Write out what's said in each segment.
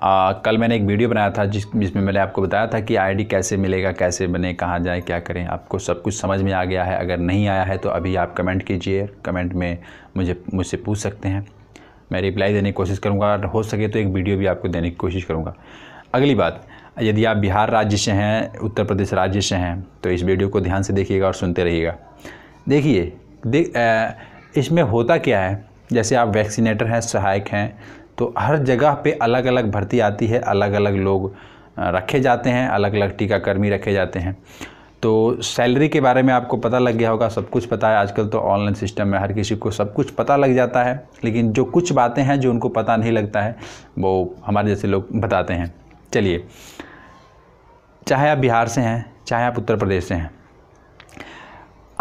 आ, कल मैंने एक वीडियो बनाया था जिस जिसमें मैंने आपको बताया था कि आईडी कैसे मिलेगा कैसे बने कहाँ जाए क्या करें आपको सब कुछ समझ में आ गया है अगर नहीं आया है तो अभी आप कमेंट कीजिए कमेंट में मुझे मुझसे पूछ सकते हैं मैं रिप्लाई देने की कोशिश करूँगा हो सके तो एक वीडियो भी आपको देने की कोशिश करूँगा अगली बात यदि आप बिहार राज्य से हैं उत्तर प्रदेश राज्य से हैं तो इस वीडियो को ध्यान से देखिएगा और सुनते रहिएगा देखिए इसमें होता क्या है जैसे आप वैक्सीनेटर हैं सहायक हैं तो हर जगह पे अलग अलग भर्ती आती है अलग अलग लोग रखे जाते हैं अलग अलग टीकाकर्मी रखे जाते हैं तो सैलरी के बारे में आपको पता लग गया होगा सब कुछ पता है आजकल तो ऑनलाइन सिस्टम में हर किसी को सब कुछ पता लग जाता है लेकिन जो कुछ बातें हैं जो उनको पता नहीं लगता है वो हमारे जैसे लोग बताते हैं चलिए चाहे आप बिहार से हैं चाहे आप उत्तर प्रदेश से हैं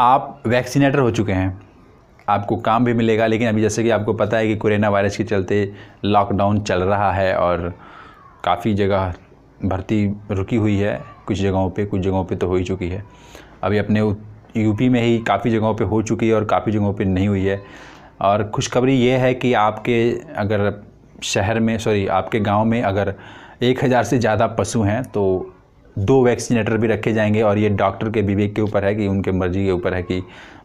आप वैक्सीनेटर हो चुके हैं आपको काम भी मिलेगा लेकिन अभी जैसे कि आपको पता है कि कोरोना वायरस के चलते लॉकडाउन चल रहा है और काफ़ी जगह भर्ती रुकी हुई है कुछ जगहों पे कुछ जगहों पे तो हो ही चुकी है अभी अपने यूपी में ही काफ़ी जगहों पे हो चुकी है और काफ़ी जगहों पे नहीं हुई है और खुशखबरी ये है कि आपके अगर शहर में सॉरी आपके गांव में अगर एक हज़ार से ज़्यादा पशु हैं तो दो वैक्सीनेटर भी रखे जाएंगे और ये डॉक्टर के विवेक के ऊपर है कि उनके मर्जी के ऊपर है कि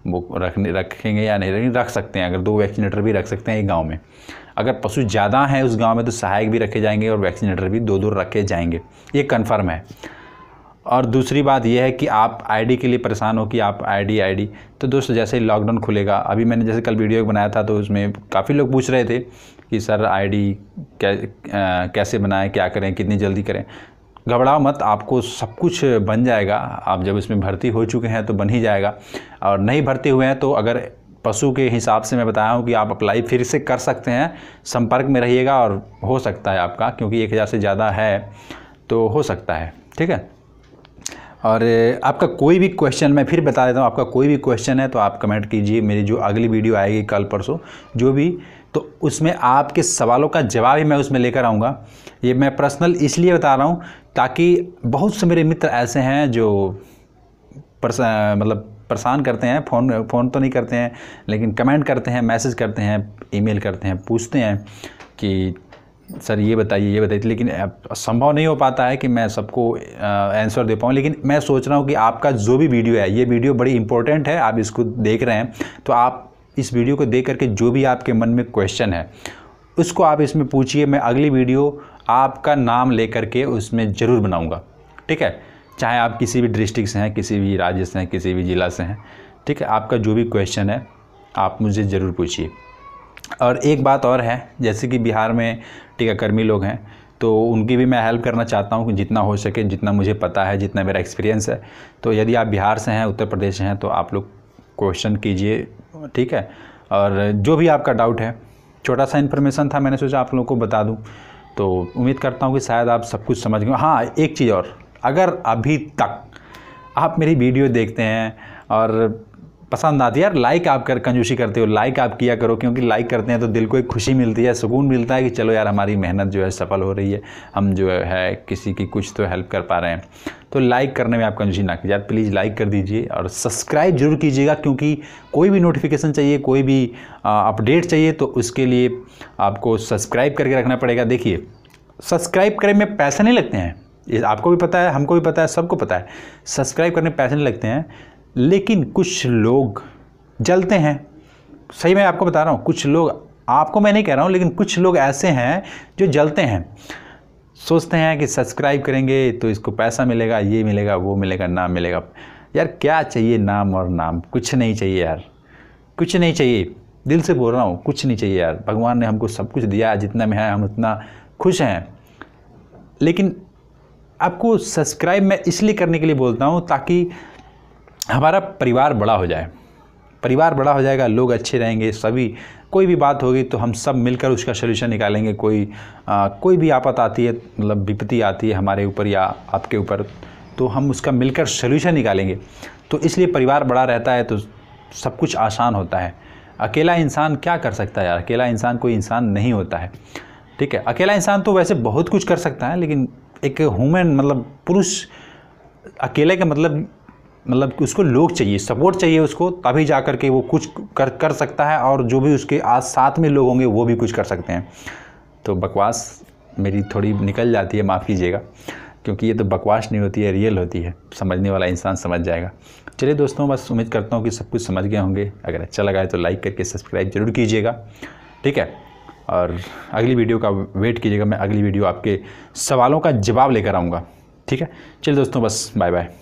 वो रखने रखेंगे या नहीं रखेंगे रख सकते हैं अगर दो वैक्सीनेटर भी रख सकते हैं एक गाँव में अगर पशु ज़्यादा हैं उस गाँव में तो सहायक भी रखे जाएंगे और वैक्सीनेटर भी दो दो रखे जाएंगे ये कन्फर्म है और दूसरी बात यह है कि आप आईडी के लिए परेशान हो कि आप आईडी आईडी तो दोस्तों जैसे ही लॉकडाउन खुलेगा अभी मैंने जैसे कल वीडियो बनाया था तो उसमें काफ़ी लोग पूछ रहे थे कि सर आईडी डी कै, कैसे बनाएं क्या करें कितनी जल्दी करें घबरा मत आपको सब कुछ बन जाएगा आप जब इसमें भर्ती हो चुके हैं तो बन ही जाएगा और नहीं भर्ती हुए हैं तो अगर पशु के हिसाब से मैं बताया हूँ कि आप अप्लाई फिर से कर सकते हैं संपर्क में रहिएगा और हो सकता है आपका क्योंकि एक हज़ार से ज़्यादा है तो हो सकता है ठीक है और आपका कोई भी क्वेश्चन मैं फिर बता देता हूँ आपका कोई भी क्वेश्चन है तो आप कमेंट कीजिए मेरी जो अगली वीडियो आएगी कल परसों जो भी तो उसमें आपके सवालों का जवाब ही मैं उसमें लेकर आऊँगा ये मैं पर्सनल इसलिए बता रहा हूँ ताकि बहुत से मेरे मित्र ऐसे हैं जो मतलब परेशान करते हैं फ़ोन फ़ोन तो नहीं करते हैं लेकिन कमेंट करते हैं मैसेज करते हैं ईमेल करते हैं पूछते हैं कि सर ये बताइए ये बताइए लेकिन संभव नहीं हो पाता है कि मैं सबको आंसर दे पाऊँ लेकिन मैं सोच रहा हूँ कि आपका जो भी वीडियो है ये वीडियो बड़ी इंपॉर्टेंट है आप इसको देख रहे हैं तो आप इस वीडियो को देख करके जो भी आपके मन में क्वेश्चन है उसको आप इसमें पूछिए मैं अगली वीडियो आपका नाम ले करके उसमें ज़रूर बनाऊँगा ठीक है चाहे आप किसी भी डिस्ट्रिक्ट से हैं किसी भी राज्य से हैं किसी भी ज़िला से हैं ठीक है आपका जो भी क्वेश्चन है आप मुझे ज़रूर पूछिए और एक बात और है जैसे कि बिहार में टीकाकर्मी लोग हैं तो उनकी भी मैं हेल्प करना चाहता हूँ कि जितना हो सके जितना मुझे पता है जितना मेरा एक्सपीरियंस है तो यदि आप बिहार से हैं उत्तर प्रदेश से हैं तो आप लोग क्वेश्चन कीजिए ठीक है और जो भी आपका डाउट है छोटा सा इन्फॉर्मेशन था मैंने सोचा आप लोगों को बता दूँ तो उम्मीद करता हूँ कि शायद आप सब कुछ समझ गए हाँ एक चीज़ और अगर अभी तक आप मेरी वीडियो देखते हैं और पसंद आती है यार लाइक आप कर कंजूसी करते हो लाइक आप किया करो क्योंकि लाइक करते हैं तो दिल को एक खुशी मिलती है सुकून मिलता है कि चलो यार हमारी मेहनत जो है सफल हो रही है हम जो है किसी की कुछ तो हेल्प कर पा रहे हैं तो लाइक करने में आप कंजूसी ना कीजिए प्लीज़ लाइक कर दीजिए और सब्सक्राइब जरूर कीजिएगा क्योंकि कोई भी नोटिफिकेशन चाहिए कोई भी अपडेट चाहिए तो उसके लिए आपको सब्सक्राइब करके रखना पड़ेगा देखिए सब्सक्राइब करने में पैसे नहीं लगते हैं आपको भी पता है हमको भी पता है सबको पता है सब्सक्राइब करने पैसे नहीं लगते हैं लेकिन कुछ लोग जलते हैं सही मैं आपको बता रहा हूँ कुछ लोग आपको मैं नहीं कह रहा हूँ लेकिन कुछ लोग ऐसे हैं जो जलते हैं सोचते हैं कि सब्सक्राइब करेंगे तो इसको पैसा मिलेगा ये मिलेगा वो मिलेगा नाम मिलेगा यार क्या चाहिए नाम और नाम कुछ नहीं चाहिए यार कुछ नहीं चाहिए दिल से बोल रहा हूँ कुछ नहीं चाहिए यार भगवान ने हमको सब कुछ दिया जितना में है हम उतना खुश हैं लेकिन आपको सब्सक्राइब मैं इसलिए करने के लिए बोलता हूँ ताकि हमारा परिवार बड़ा हो जाए परिवार बड़ा हो जाएगा लोग अच्छे रहेंगे सभी कोई भी बात होगी तो हम सब मिलकर उसका सलूशन निकालेंगे कोई आ, कोई भी आपत आती है मतलब विपत्ति आती है हमारे ऊपर या आपके ऊपर तो हम उसका मिलकर सलूशन निकालेंगे तो इसलिए परिवार बड़ा रहता है तो सब कुछ आसान होता है अकेला इंसान क्या कर सकता है यार अकेला इंसान कोई इंसान नहीं होता है ठीक है अकेला इंसान तो वैसे बहुत कुछ कर सकता है लेकिन एक ह्यूमन मतलब पुरुष अकेले का मतलब मतलब कि उसको लोग चाहिए सपोर्ट चाहिए उसको तभी जा कर के वो कुछ कर कर सकता है और जो भी उसके आज साथ में लोग होंगे वो भी कुछ कर सकते हैं तो बकवास मेरी थोड़ी निकल जाती है माफ़ कीजिएगा क्योंकि ये तो बकवास नहीं होती है रियल होती है समझने वाला इंसान समझ जाएगा चलिए दोस्तों बस उम्मीद करता हूँ कि सब कुछ समझ गए होंगे अगर अच्छा लगा है तो लाइक करके सब्सक्राइब जरूर कीजिएगा ठीक है और अगली वीडियो का वेट कीजिएगा मैं अगली वीडियो आपके सवालों का जवाब लेकर आऊँगा ठीक है चलिए दोस्तों बस बाय बाय